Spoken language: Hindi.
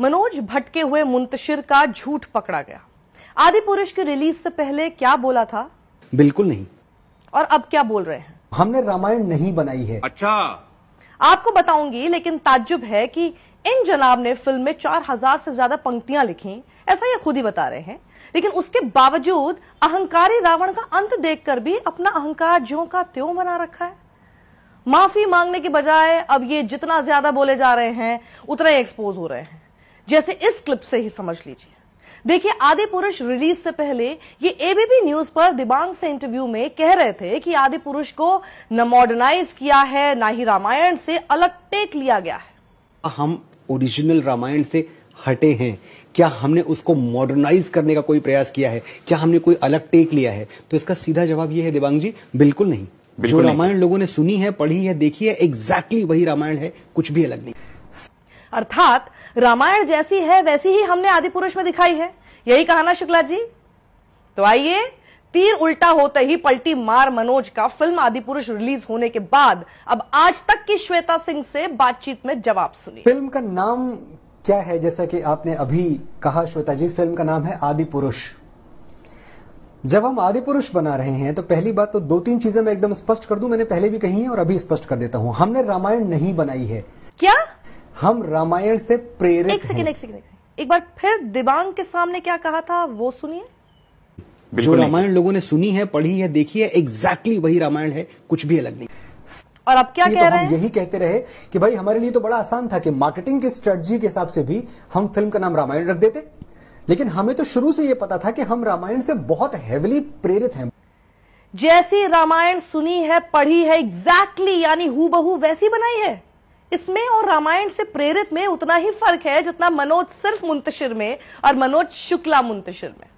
मनोज भटके हुए मुंतशिर का झूठ पकड़ा गया आदि पुरुष की रिलीज से पहले क्या बोला था बिल्कुल नहीं और अब क्या बोल रहे हैं हमने रामायण नहीं बनाई है अच्छा आपको बताऊंगी लेकिन ताज्जुब है कि इन जनाब ने फिल्म में चार हजार से ज्यादा पंक्तियां लिखी ऐसा ये खुद ही बता रहे हैं लेकिन उसके बावजूद अहंकारी रावण का अंत देखकर भी अपना अहंकार ज्यो का त्यों बना रखा है माफी मांगने के बजाय अब ये जितना ज्यादा बोले जा रहे हैं उतना ही एक्सपोज हो रहे हैं जैसे इस क्लिप से ही समझ लीजिए देखिए आदि पुरुष रिलीज से पहले ये एबीपी न्यूज पर दिबांग से इंटरव्यू में कह रहे थे कि आदि पुरुष को न मॉडर्नाइज किया है न ही रामायण से अलग टेक लिया गया है हम ओरिजिनल रामायण से हटे हैं क्या हमने उसको मॉडर्नाइज करने का कोई प्रयास किया है क्या हमने कोई अलग टेक लिया है तो इसका सीधा जवाब यह है दिबांग जी बिल्कुल नहीं जो रामायण लोगों ने सुनी है पढ़ी है देखी है एग्जैक्टली exactly वही रामायण है कुछ भी अलग नहीं अर्थात रामायण जैसी है वैसी ही हमने आदि पुरुष में दिखाई है यही कहा ना शुक्ला जी तो आइए तीर उल्टा होते ही पलटी मार मनोज का फिल्म आदि पुरुष रिलीज होने के बाद अब आज तक की श्वेता सिंह से बातचीत में जवाब सुनिए फिल्म का नाम क्या है जैसा कि आपने अभी कहा श्वेता जी फिल्म का नाम है आदि पुरुष जब हम आदि पुरुष बना रहे हैं तो पहली बात तो दो तीन चीजें मैं एकदम स्पष्ट कर दूं मैंने पहले भी कही है और अभी स्पष्ट कर देता हूं हमने रामायण नहीं बनाई है क्या हम रामायण से प्रेरित एक सेकेंड एक सेकेंड एक बार फिर दिबांग के सामने क्या कहा था वो सुनिए जो रामायण लोगों ने सुनी है पढ़ी है देखी है एग्जैक्टली वही रामायण है कुछ भी अलग नहीं और अब क्या कह तो रहे हैं? यही कहते रहे कि भाई हमारे लिए तो बड़ा आसान था कि मार्केटिंग के स्ट्रेटजी के हिसाब से भी हम फिल्म का नाम रामायण रख देते लेकिन हमें तो शुरू से यह पता था कि हम रामायण से बहुत हेवली प्रेरित हैं जैसी रामायण सुनी है पढ़ी है एग्जैक्टली exactly, यानी हु वैसी बनाई है इसमें और रामायण से प्रेरित में उतना ही फर्क है जितना मनोज सिर्फ मुंतशिर में और मनोज शुक्ला मुंतशिर में